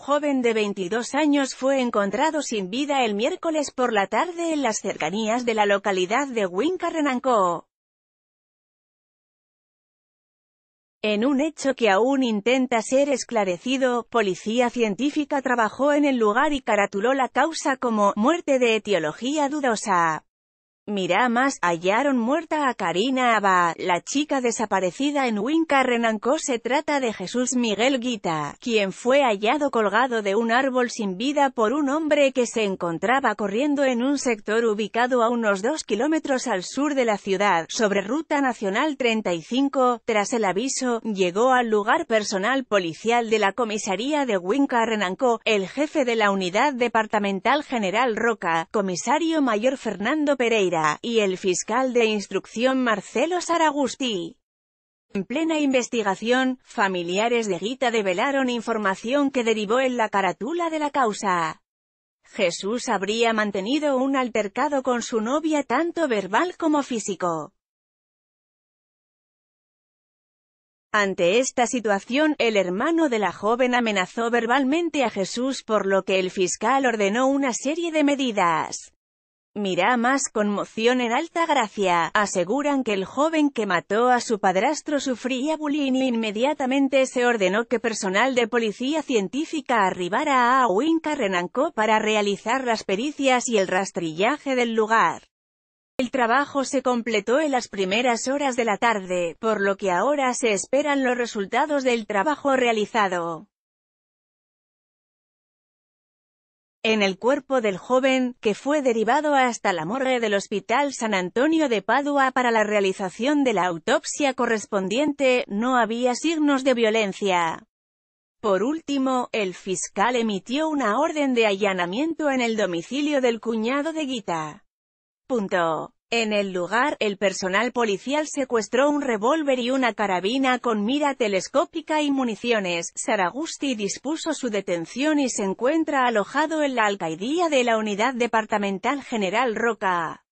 joven de 22 años fue encontrado sin vida el miércoles por la tarde en las cercanías de la localidad de Winca En un hecho que aún intenta ser esclarecido, policía científica trabajó en el lugar y caratuló la causa como «muerte de etiología dudosa» más, hallaron muerta a Karina aba la chica desaparecida en Huinca Renancó se trata de Jesús Miguel Guita, quien fue hallado colgado de un árbol sin vida por un hombre que se encontraba corriendo en un sector ubicado a unos dos kilómetros al sur de la ciudad, sobre Ruta Nacional 35, tras el aviso, llegó al lugar personal policial de la comisaría de Huinca Renancó, el jefe de la unidad departamental general Roca, comisario mayor Fernando Pereira, y el fiscal de instrucción Marcelo Saragusti. En plena investigación, familiares de Gita develaron información que derivó en la carátula de la causa. Jesús habría mantenido un altercado con su novia tanto verbal como físico. Ante esta situación, el hermano de la joven amenazó verbalmente a Jesús por lo que el fiscal ordenó una serie de medidas. Mirá más conmoción en Alta Gracia. Aseguran que el joven que mató a su padrastro sufría bullying y e inmediatamente se ordenó que personal de policía científica arribara a Huinca Renanco para realizar las pericias y el rastrillaje del lugar. El trabajo se completó en las primeras horas de la tarde, por lo que ahora se esperan los resultados del trabajo realizado. en el cuerpo del joven, que fue derivado hasta la morgue del Hospital San Antonio de Padua para la realización de la autopsia correspondiente, no había signos de violencia. Por último, el fiscal emitió una orden de allanamiento en el domicilio del cuñado de Guita. Punto. En el lugar, el personal policial secuestró un revólver y una carabina con mira telescópica y municiones. Saragusti dispuso su detención y se encuentra alojado en la alcaidía de la Unidad Departamental General Roca.